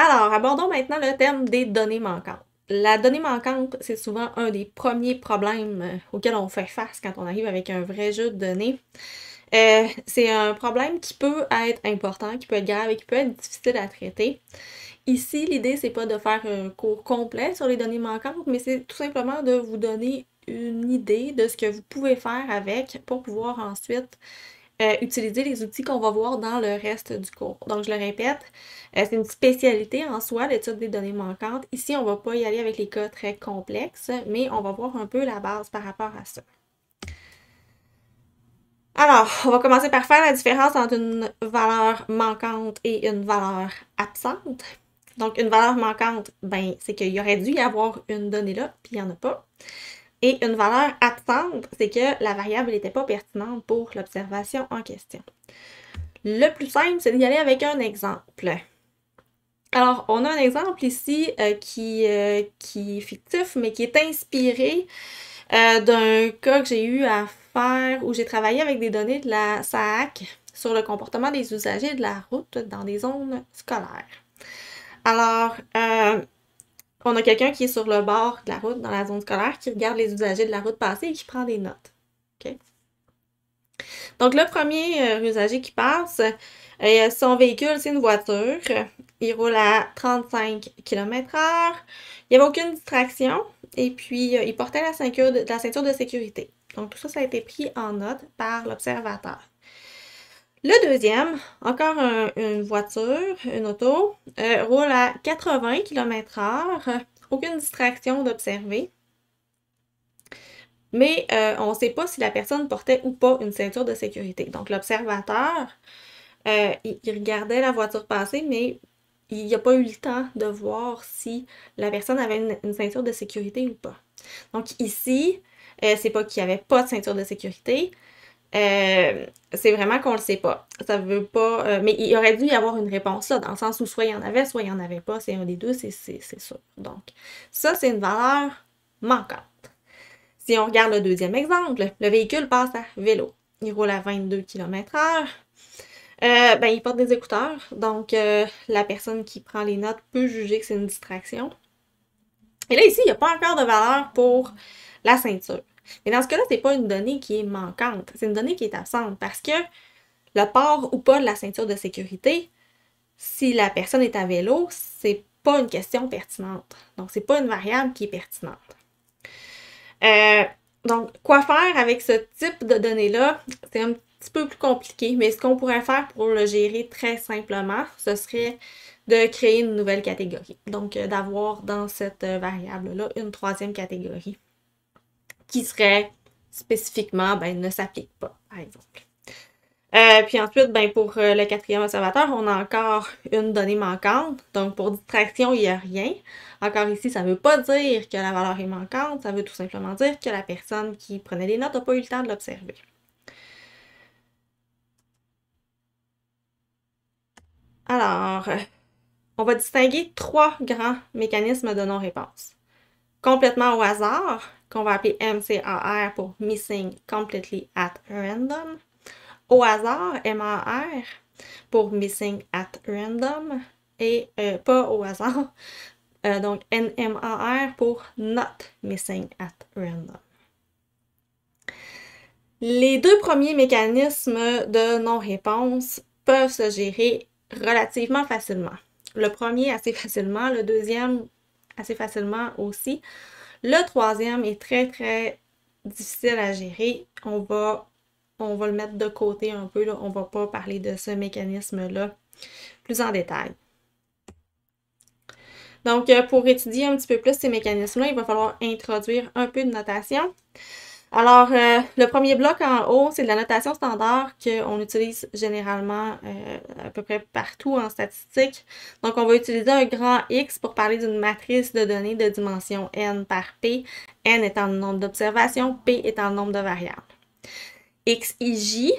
Alors, abordons maintenant le thème des données manquantes. La donnée manquante, c'est souvent un des premiers problèmes euh, auxquels on fait face quand on arrive avec un vrai jeu de données. Euh, c'est un problème qui peut être important, qui peut être grave et qui peut être difficile à traiter. Ici, l'idée, c'est pas de faire un cours complet sur les données manquantes, mais c'est tout simplement de vous donner une idée de ce que vous pouvez faire avec pour pouvoir ensuite euh, utiliser les outils qu'on va voir dans le reste du cours. Donc, je le répète, euh, c'est une spécialité en soi, l'étude des données manquantes. Ici, on ne va pas y aller avec les cas très complexes, mais on va voir un peu la base par rapport à ça. Alors, on va commencer par faire la différence entre une valeur manquante et une valeur absente. Donc, une valeur manquante, ben, c'est qu'il aurait dû y avoir une donnée là, puis il n'y en a pas. Et une valeur absente, c'est que la variable n'était pas pertinente pour l'observation en question. Le plus simple, c'est d'y aller avec un exemple. Alors, on a un exemple ici euh, qui, euh, qui, est fictif, mais qui est inspiré euh, d'un cas que j'ai eu à faire où j'ai travaillé avec des données de la SAAC sur le comportement des usagers de la route dans des zones scolaires. Alors, on a quelqu'un qui est sur le bord de la route, dans la zone scolaire, qui regarde les usagers de la route passer et qui prend des notes. Donc, le premier euh, usager qui passe, euh, son véhicule, c'est une voiture. Il roule à 35 km/h. Il n'y avait aucune distraction. Et puis, euh, il portait la ceinture, de, la ceinture de sécurité. Donc, tout ça, ça a été pris en note par l'observateur. Le deuxième, encore une voiture, une auto, euh, roule à 80 km/h, aucune distraction d'observer. Mais euh, on ne sait pas si la personne portait ou pas une ceinture de sécurité. Donc l'observateur, euh, il, regardait la voiture passer, mais il n'a pas eu le temps de voir si la personne avait une, une ceinture de sécurité ou pas. Donc ici, c'est pas qu'il n'y avait pas de ceinture de sécurité, euh, c'est vraiment qu'on le sait pas. Ça veut pas. Euh, mais il aurait dû y avoir une réponse là, dans le sens où soit il y en avait, soit il n'y en avait pas. C'est un des deux, c'est sûr. Donc, ça, c'est une valeur manquante. Si on regarde le deuxième exemple, le véhicule passe à vélo. Il roule à 22 km/h. Euh, ben, il porte des écouteurs, donc la personne qui prend les notes peut juger que c'est une distraction. Et là, ici, il n'y a pas encore de valeur pour la ceinture. Mais dans ce cas-là, ce n'est pas une donnée qui est manquante, c'est une donnée qui est absente parce que le port ou pas de la ceinture de sécurité, si la personne est à vélo, c'est pas une question pertinente. Donc, c'est pas une variable qui est pertinente. Euh, donc, quoi faire avec ce type de données-là? C'est un petit peu plus compliqué, mais ce qu'on pourrait faire pour le gérer très simplement, ce serait de créer une nouvelle catégorie. Donc, euh, d'avoir dans cette euh, variable-là une troisième catégorie qui serait spécifiquement ben, ne s'applique pas, par exemple. Euh, puis ensuite, ben, pour euh, le quatrième observateur, on a encore une donnée manquante. Donc, pour distraction, il n'y a rien. Encore ici, ça ne veut pas dire que la valeur est manquante, ça veut tout simplement dire que la personne qui prenait les notes n'a pas eu le temps de l'observer. Alors, on va distinguer trois grands mécanismes de non-réponse. Complètement au hasard, qu'on va appeler MCAR pour Missing Completely at Random. Au hasard, MAR pour Missing at Random et euh, pas au hasard. Euh, donc NMAR pour Not Missing at Random. Les deux premiers mécanismes de non-réponse peuvent se gérer relativement facilement. Le premier assez facilement, le deuxième assez facilement aussi. Le troisième est très, très difficile à gérer. On va, on va le mettre de côté un peu. on On va pas parler de ce mécanisme-là plus en détail. Donc, euh, pour étudier un petit peu plus ces mécanismes-là, il va falloir introduire un peu de notation. Alors, euh, le premier bloc en haut, c'est de la notation standard qu'on utilise généralement euh, à peu près partout en statistique. Donc, on va utiliser un grand X pour parler d'une matrice de données de dimension n par p, n étant le nombre d'observations, p étant le nombre de variables. xij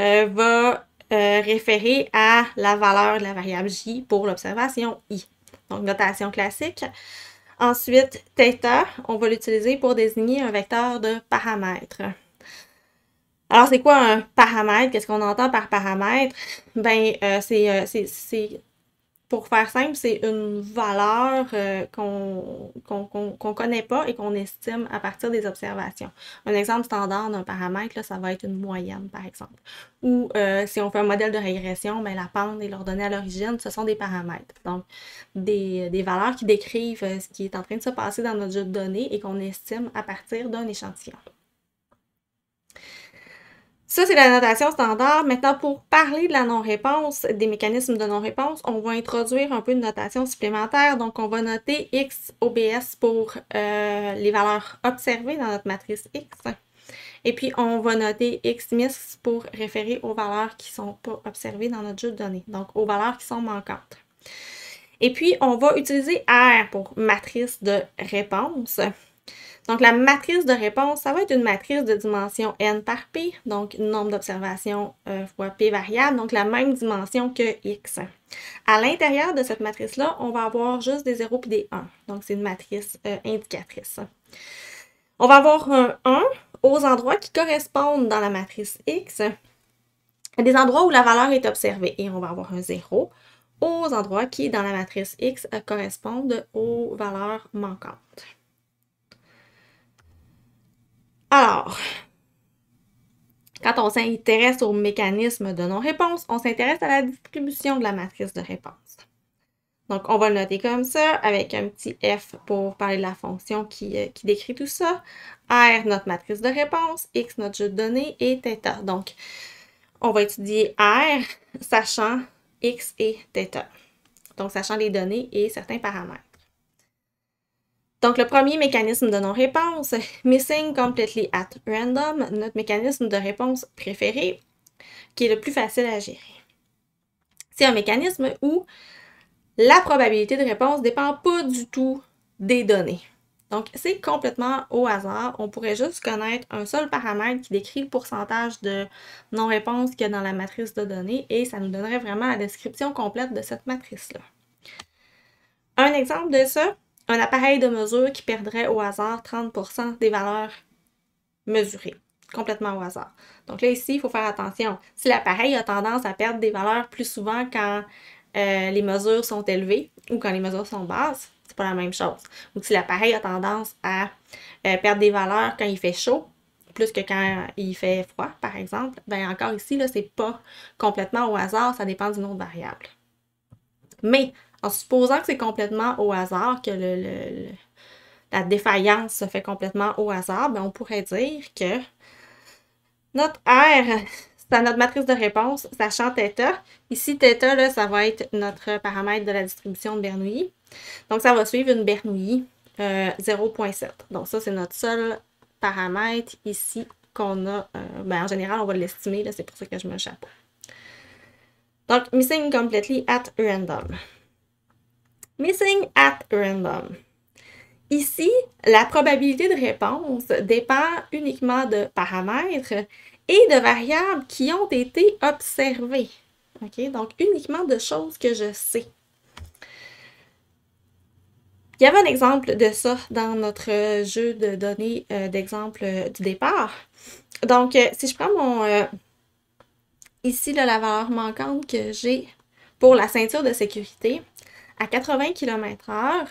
euh, va référer à la valeur de la variable j pour l'observation i. Donc, notation classique. Ensuite, θ, on va l'utiliser pour désigner un vecteur de paramètres. Alors, c'est quoi un paramètre? Qu'est-ce qu'on entend par paramètre? Ben, euh, c'est euh, pour faire simple, c'est une valeur euh, qu'on ne connaît pas et qu'on estime à partir des observations. Un exemple standard d'un paramètre, ça va être une moyenne, par exemple. Ou euh, si on fait un modèle de régression, mais ben, la pente et l'ordonnée à l'origine, ce sont des paramètres. Donc, des, valeurs qui décrivent euh, ce qui est en train de se passer dans notre jeu de données et qu'on estime à partir d'un échantillon. Ça, c'est la notation standard. Maintenant, pour parler de la non-réponse, des mécanismes de non-réponse, on va introduire un peu une notation supplémentaire. Donc, on va noter x_obs pour euh, les valeurs observées dans notre matrice X. Et puis, on va noter X pour référer aux valeurs qui ne sont pas observées dans notre jeu de données, donc aux valeurs qui sont manquantes. Et puis, on va utiliser R pour matrice de réponse. Donc, la matrice de réponse, ça va être une matrice de dimension n par p, donc nombre d'observations euh, fois p variable, donc la même dimension que x. À l'intérieur de cette matrice-là, on va avoir juste des 0 et des 1. Donc, c'est une matrice euh, indicatrice. On va avoir un 1 aux endroits qui correspondent dans la matrice X, des endroits où la valeur est observée, et on va avoir un 0 aux endroits qui, dans la matrice X, euh, correspondent aux valeurs manquantes. Alors, quand on s'intéresse au mécanisme de non-réponse, on s'intéresse à la distribution de la matrice de réponse. Donc, on va le noter comme ça, avec un petit F pour parler de la fonction qui, euh, qui décrit tout ça. R, notre matrice de réponse, X, notre jeu de données, et θ. Donc, on va étudier R, sachant X et θ. Donc, sachant les données et certains paramètres. Donc, le premier mécanisme de non-réponse, missing completely at random, notre mécanisme de réponse préféré, qui est le plus facile à gérer. C'est un mécanisme où la probabilité de réponse dépend pas du tout des données. Donc, c'est complètement au hasard. On pourrait juste connaître un seul paramètre qui décrit le pourcentage de non-réponse qu'il y a dans la matrice de données et ça nous donnerait vraiment la description complète de cette matrice-là. Un exemple de ça, un appareil de mesure qui perdrait au hasard 30% des valeurs mesurées, complètement au hasard. Donc là, ici, il faut faire attention. Si l'appareil a tendance à perdre des valeurs plus souvent quand euh, les mesures sont élevées ou quand les mesures sont basses, c'est pas la même chose. Ou si l'appareil a tendance à euh, perdre des valeurs quand il fait chaud, plus que quand il fait froid, par exemple, bien encore ici, là, c'est pas complètement au hasard, ça dépend d'une autre variable. Mais en supposant que c'est complètement au hasard, que la défaillance se fait complètement au hasard, ben, on pourrait dire que notre R, c'est notre matrice de réponse, ça sachant θ. Ici, θ, ça va être notre paramètre de la distribution de Bernoulli. Donc, ça va suivre une Bernoulli 0.7. Euh, Donc, ça, c'est notre seul paramètre ici qu'on a. Euh, ben, en général, on va l'estimer, c'est pour ça que je me chape. Donc, missing completely at random. Missing at random. Ici, la probabilité de réponse dépend uniquement de paramètres et de variables qui ont été observées. Ok, Donc, uniquement de choses que je sais. Il y avait un exemple de ça dans notre jeu de données euh, d'exemple euh, du départ. Donc, euh, si je prends mon... ici, la valeur manquante que j'ai pour la ceinture de sécurité, à 80 km/h,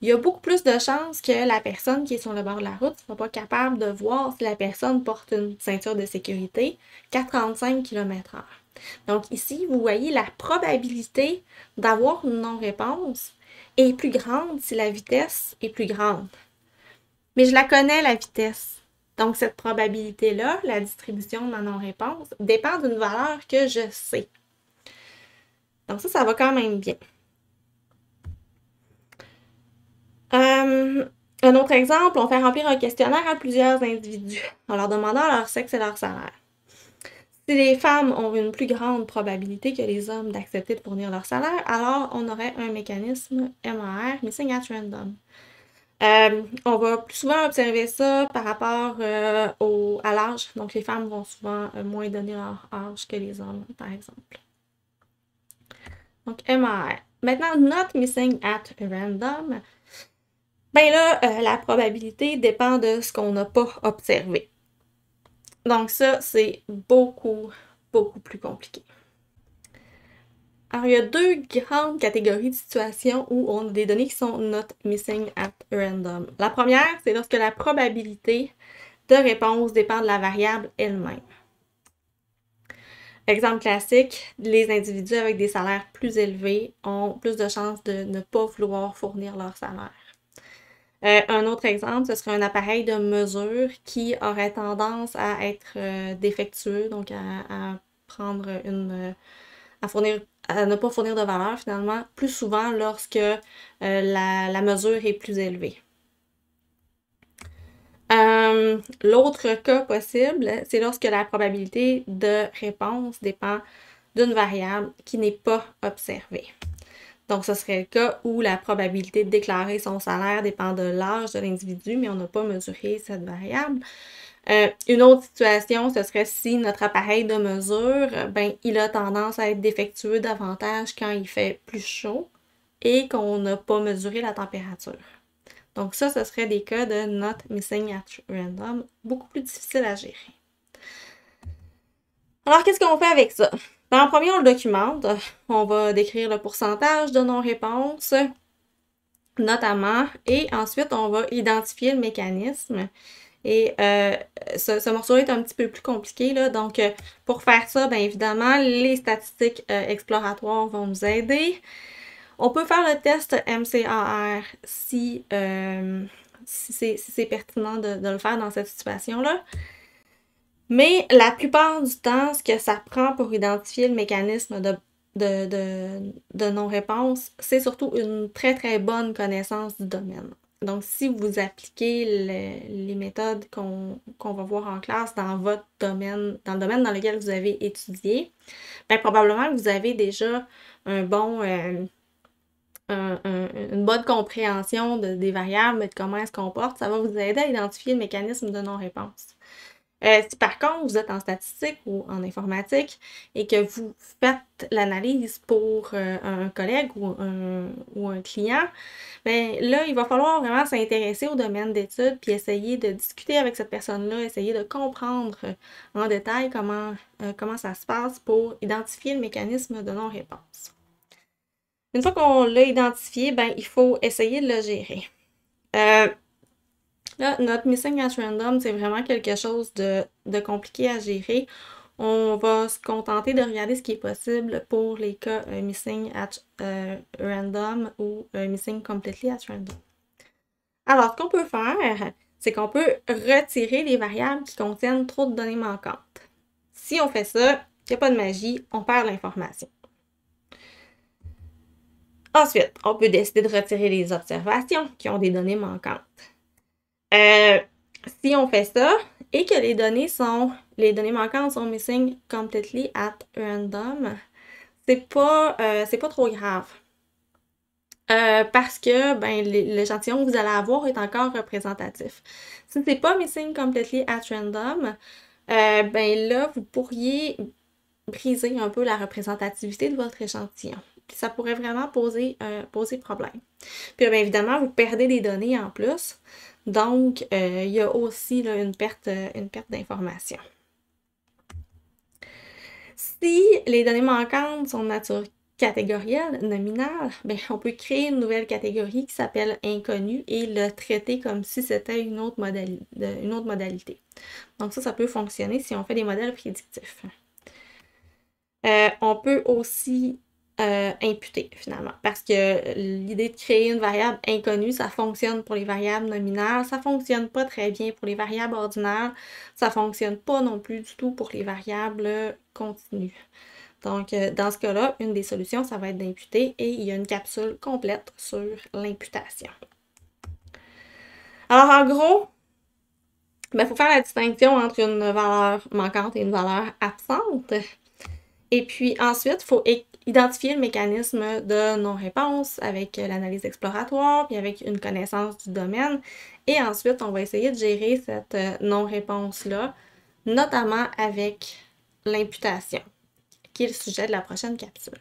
il y a beaucoup plus de chances que la personne qui est sur le bord de la route ne soit pas capable de voir si la personne porte une ceinture de sécurité qu'à 35 km/h. Donc ici, vous voyez la probabilité d'avoir une non-réponse est plus grande si la vitesse est plus grande. Mais je la connais, la vitesse. Donc cette probabilité-là, la distribution de ma non-réponse, dépend d'une valeur que je sais. Donc ça, ça va quand même bien. Un autre exemple, on fait remplir un questionnaire à plusieurs individus en leur demandant leur sexe et leur salaire. Si les femmes ont une plus grande probabilité que les hommes d'accepter de fournir leur salaire, alors on aurait un mécanisme MAR, Missing at Random. Euh, on va plus souvent observer ça par rapport euh, au, à l'âge. Donc, les femmes vont souvent euh, moins donner leur âge que les hommes, par exemple. Donc, MAR. Maintenant, Not Missing at Random ben là, euh, la probabilité dépend de ce qu'on n'a pas observé. Donc ça, c'est beaucoup, beaucoup plus compliqué. Alors, il y a deux grandes catégories de situations où on a des données qui sont not missing at random. La première, c'est lorsque la probabilité de réponse dépend de la variable elle-même. Exemple classique, les individus avec des salaires plus élevés ont plus de chances de ne pas vouloir fournir leur salaire. Euh, un autre exemple, ce serait un appareil de mesure qui aurait tendance à être euh, défectueux, donc à, prendre une. Euh, à fournir à ne pas fournir de valeur finalement plus souvent lorsque la, mesure est plus élevée. L'autre cas possible, c'est lorsque la probabilité de réponse dépend d'une variable qui n'est pas observée. Donc, ce serait le cas où la probabilité de déclarer son salaire dépend de l'âge de l'individu, mais on n'a pas mesuré cette variable. Euh, une autre situation, ce serait si notre appareil de mesure, ben, il a tendance à être défectueux davantage quand il fait plus chaud et qu'on n'a pas mesuré la température. Donc ça, ce serait des cas de not missing at random, beaucoup plus difficile à gérer. Alors, qu'est-ce qu'on fait avec ça? En premier, on le documente. Euh, on va décrire le pourcentage de non réponses notamment, et ensuite, on va identifier le mécanisme. Et euh, ce, morceau-là est un petit peu plus compliqué. Là. Donc, euh, pour faire ça, bien évidemment, les statistiques exploratoires vont nous aider. On peut faire le test MCAR si, c'est pertinent de le faire dans cette situation-là. Mais la plupart du temps, ce que ça prend pour identifier le mécanisme de, non-réponse, c'est surtout une très très bonne connaissance du domaine. Donc, si vous appliquez les méthodes qu'on va voir en classe dans votre domaine, dans le domaine dans lequel vous avez étudié, bien, probablement que vous avez déjà euh, une bonne compréhension des variables et de comment elles se comportent. Ça va vous aider à identifier le mécanisme de non-réponse. Euh, si par contre vous êtes en statistique ou en informatique et que vous faites l'analyse pour euh, un collègue ou un, ou un client, bien là, il va falloir vraiment s'intéresser au domaine d'études puis essayer de discuter avec cette personne-là, essayer de comprendre euh, en détail comment, comment ça se passe pour identifier le mécanisme de non-réponse. Une fois qu'on l'a identifié, ben, il faut essayer de le gérer. Là, notre missing at random, c'est vraiment quelque chose de, compliqué à gérer. On va se contenter de regarder ce qui est possible pour les cas euh, missing at euh, random ou euh, missing completely at random. Alors, ce qu'on peut faire, c'est qu'on peut retirer les variables qui contiennent trop de données manquantes. Si on fait ça, il n'y a pas de magie, on perd l'information. Ensuite, on peut décider de retirer les observations qui ont des données manquantes. Euh, si on fait ça et que les données sont, les données manquantes sont missing completely at random, c'est pas, euh, c'est pas trop grave. Euh, parce que ben, l'échantillon que vous allez avoir est encore représentatif. Si n'est pas missing completely at random, ben là, vous pourriez briser un peu la représentativité de votre échantillon. ça pourrait vraiment poser, poser problème. Puis bien évidemment, vous perdez des données en plus. Donc, euh, il y a aussi une perte, euh, une perte d'information. Si les données manquantes sont de nature catégorielle, nominale, bien, on peut créer une nouvelle catégorie qui s'appelle inconnue et le traiter comme si c'était une, autre modalité. Donc ça, ça peut fonctionner si on fait des modèles prédictifs. Euh, on peut aussi euh, imputé finalement. Parce que l'idée de créer une variable inconnue, ça fonctionne pour les variables nominales, ça fonctionne pas très bien pour les variables ordinaires, ça fonctionne pas non plus du tout pour les variables continues. Donc, euh, dans ce cas-là, une des solutions, ça va être d'imputer et il y a une capsule complète sur l'imputation. Alors, en gros, il ben, faut faire la distinction entre une valeur manquante et une valeur absente. Et puis ensuite, il faut identifier le mécanisme de non-réponse avec euh, l'analyse exploratoire, puis avec une connaissance du domaine. Et ensuite, on va essayer de gérer cette euh, non-réponse-là, notamment avec l'imputation, qui est le sujet de la prochaine capsule.